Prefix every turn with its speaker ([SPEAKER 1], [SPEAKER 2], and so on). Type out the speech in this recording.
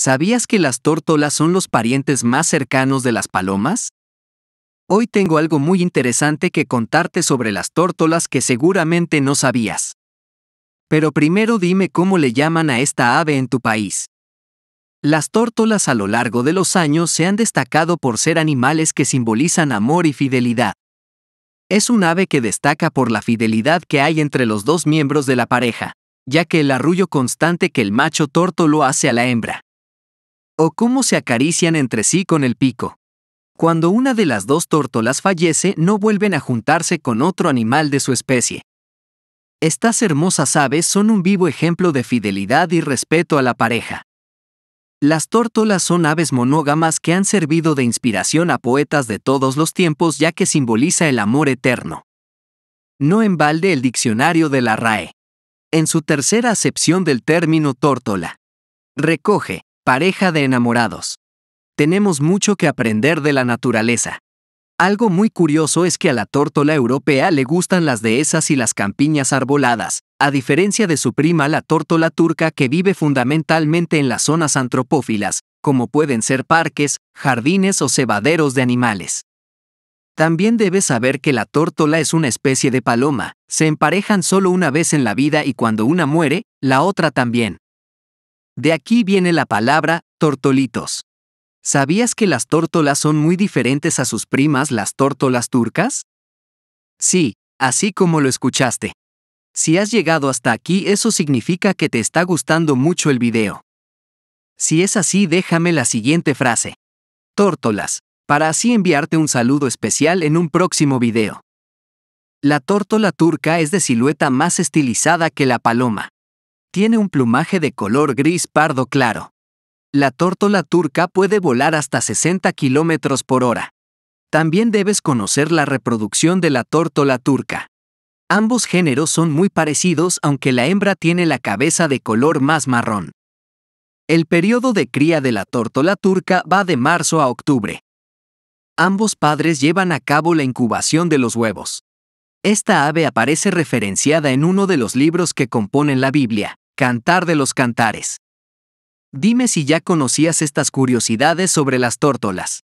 [SPEAKER 1] ¿Sabías que las tórtolas son los parientes más cercanos de las palomas? Hoy tengo algo muy interesante que contarte sobre las tórtolas que seguramente no sabías. Pero primero dime cómo le llaman a esta ave en tu país. Las tórtolas a lo largo de los años se han destacado por ser animales que simbolizan amor y fidelidad. Es un ave que destaca por la fidelidad que hay entre los dos miembros de la pareja, ya que el arrullo constante que el macho tórtolo hace a la hembra o cómo se acarician entre sí con el pico. Cuando una de las dos tórtolas fallece, no vuelven a juntarse con otro animal de su especie. Estas hermosas aves son un vivo ejemplo de fidelidad y respeto a la pareja. Las tórtolas son aves monógamas que han servido de inspiración a poetas de todos los tiempos ya que simboliza el amor eterno. No en balde el diccionario de la RAE. En su tercera acepción del término tórtola. Recoge, Pareja de enamorados. Tenemos mucho que aprender de la naturaleza. Algo muy curioso es que a la tórtola europea le gustan las dehesas y las campiñas arboladas, a diferencia de su prima la tórtola turca que vive fundamentalmente en las zonas antropófilas, como pueden ser parques, jardines o cebaderos de animales. También debes saber que la tórtola es una especie de paloma, se emparejan solo una vez en la vida y cuando una muere, la otra también. De aquí viene la palabra tortolitos. ¿Sabías que las tórtolas son muy diferentes a sus primas las tórtolas turcas? Sí, así como lo escuchaste. Si has llegado hasta aquí eso significa que te está gustando mucho el video. Si es así déjame la siguiente frase. Tórtolas, para así enviarte un saludo especial en un próximo video. La tórtola turca es de silueta más estilizada que la paloma. Tiene un plumaje de color gris pardo claro. La tórtola turca puede volar hasta 60 km por hora. También debes conocer la reproducción de la tórtola turca. Ambos géneros son muy parecidos aunque la hembra tiene la cabeza de color más marrón. El periodo de cría de la tórtola turca va de marzo a octubre. Ambos padres llevan a cabo la incubación de los huevos. Esta ave aparece referenciada en uno de los libros que componen la Biblia, Cantar de los Cantares. Dime si ya conocías estas curiosidades sobre las tórtolas.